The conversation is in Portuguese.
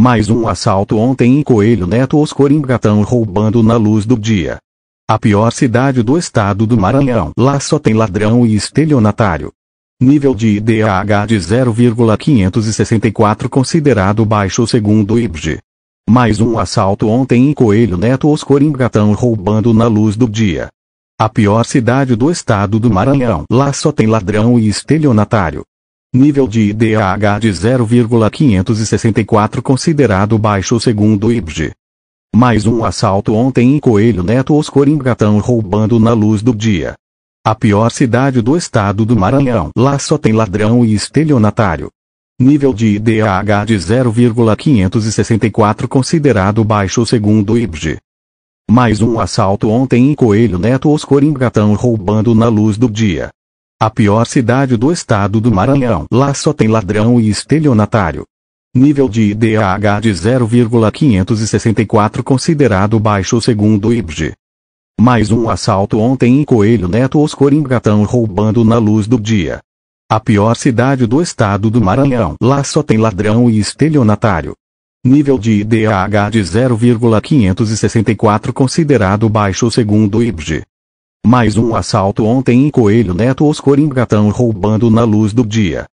Mais um assalto ontem em Coelho Neto os Coringatão roubando na luz do dia. A pior cidade do estado do Maranhão. Lá só tem ladrão e estelionatário. Nível de IDH de 0,564 considerado baixo segundo o IBGE. Mais um assalto ontem em Coelho Neto os Coringatão roubando na luz do dia. A pior cidade do estado do Maranhão. Lá só tem ladrão e estelionatário. Nível de IDH de 0,564 considerado baixo segundo o IBGE. Mais um assalto ontem em Coelho Neto os Coringatão roubando na luz do dia. A pior cidade do estado do Maranhão. Lá só tem ladrão e estelionatário. Nível de IDH de 0,564 considerado baixo segundo o IBGE. Mais um assalto ontem em Coelho Neto os Coringatão roubando na luz do dia. A pior cidade do estado do Maranhão. Lá só tem ladrão e estelionatário. Nível de IDAH de 0,564 considerado baixo segundo o IBGE. Mais um assalto ontem em Coelho Neto os Coringatão roubando na luz do dia. A pior cidade do estado do Maranhão. Lá só tem ladrão e estelionatário. Nível de IDAH de 0,564 considerado baixo segundo o IBGE. Mais um assalto ontem em Coelho Neto os Coringatão roubando na luz do dia.